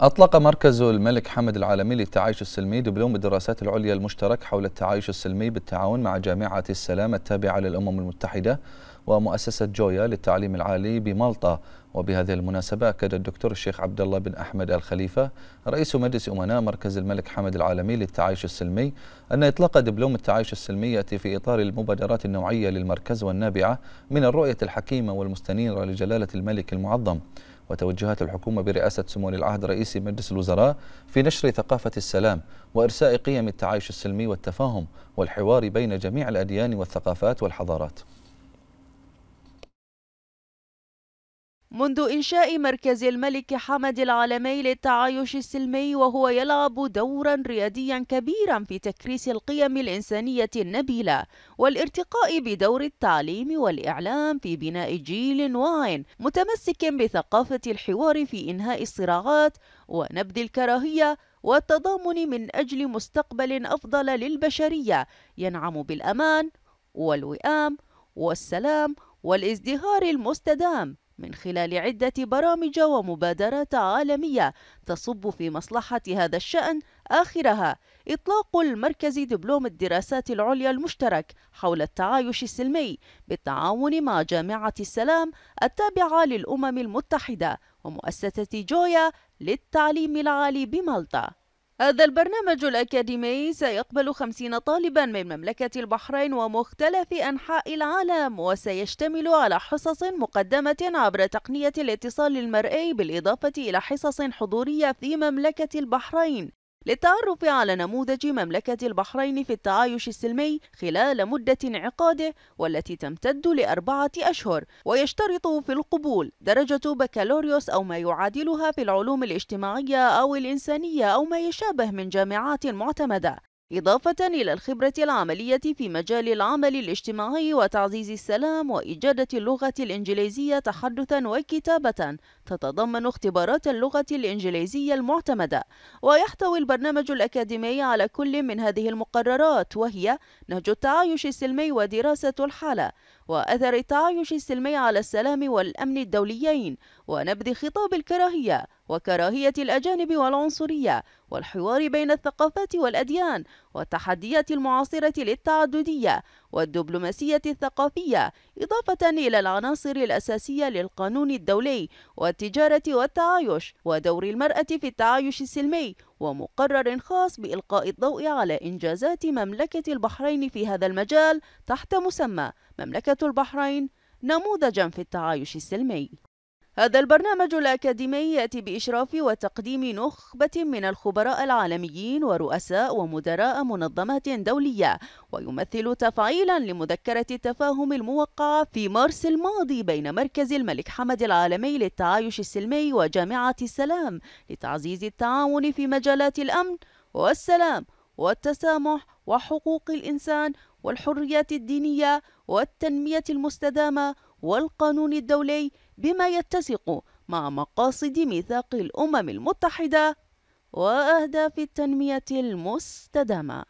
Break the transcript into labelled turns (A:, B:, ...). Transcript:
A: أطلق مركز الملك حمد العالمي للتعايش السلمي دبلوم الدراسات العليا المشترك حول التعايش السلمي بالتعاون مع جامعة السلام التابعة للأمم المتحدة ومؤسسة جويا للتعليم العالي بمالطا وبهذه المناسبة أكد الدكتور الشيخ عبد الله بن أحمد الخليفة رئيس مجلس أمناء مركز الملك حمد العالمي للتعايش السلمي أن إطلاق دبلوم التعايش السلمي يأتي في إطار المبادرات النوعية للمركز والنابعة من الرؤية الحكيمة والمستنيرة لجلالة الملك المعظم وتوجهات الحكومة برئاسة سمو العهد رئيس مجلس الوزراء في نشر ثقافة السلام وإرساء قيم التعايش السلمي والتفاهم والحوار بين جميع الأديان والثقافات والحضارات
B: منذ إنشاء مركز الملك حمد العالمي للتعايش السلمي وهو يلعب دورا رياديا كبيرا في تكريس القيم الإنسانية النبيلة والارتقاء بدور التعليم والإعلام في بناء جيل واعٍ متمسك بثقافة الحوار في إنهاء الصراعات ونبذ الكراهية والتضامن من أجل مستقبل أفضل للبشرية ينعم بالأمان والوئام والسلام والازدهار المستدام من خلال عدة برامج ومبادرات عالمية تصب في مصلحة هذا الشأن آخرها إطلاق المركز دبلوم الدراسات العليا المشترك حول التعايش السلمي بالتعاون مع جامعة السلام التابعة للأمم المتحدة ومؤسسة جويا للتعليم العالي بمالطا هذا البرنامج الأكاديمي سيقبل خمسين طالبا من مملكة البحرين ومختلف أنحاء العالم وسيشتمل على حصص مقدمة عبر تقنية الاتصال المرئي بالإضافة إلى حصص حضورية في مملكة البحرين للتعرف على نموذج مملكة البحرين في التعايش السلمي خلال مدة انعقاده والتي تمتد لأربعة أشهر ويشترط في القبول درجة بكالوريوس أو ما يعادلها في العلوم الاجتماعية أو الإنسانية أو ما يشابه من جامعات معتمدة إضافة إلى الخبرة العملية في مجال العمل الاجتماعي وتعزيز السلام وإجادة اللغة الإنجليزية تحدثا وكتابة تتضمن اختبارات اللغة الإنجليزية المعتمدة ويحتوي البرنامج الأكاديمي على كل من هذه المقررات وهي نهج التعايش السلمي ودراسة الحالة وأثر التعايش السلمي على السلام والأمن الدوليين ونبذ خطاب الكراهية وكراهية الأجانب والعنصرية والحوار بين الثقافات والأديان والتحديات المعاصرة للتعددية والدبلوماسية الثقافية إضافة إلى العناصر الأساسية للقانون الدولي والتجارة والتعايش ودور المرأة في التعايش السلمي ومقرر خاص بإلقاء الضوء على إنجازات مملكة البحرين في هذا المجال تحت مسمى مملكة البحرين نموذجا في التعايش السلمي هذا البرنامج الأكاديمي يأتي بإشراف وتقديم نخبة من الخبراء العالميين ورؤساء ومدراء منظمات دولية ويمثل تفعيلا لمذكرة التفاهم الموقعة في مارس الماضي بين مركز الملك حمد العالمي للتعايش السلمي وجامعة السلام لتعزيز التعاون في مجالات الأمن والسلام والتسامح وحقوق الإنسان والحريات الدينية والتنمية المستدامة والقانون الدولي بما يتسق مع مقاصد ميثاق الأمم المتحدة وأهداف التنمية المستدامة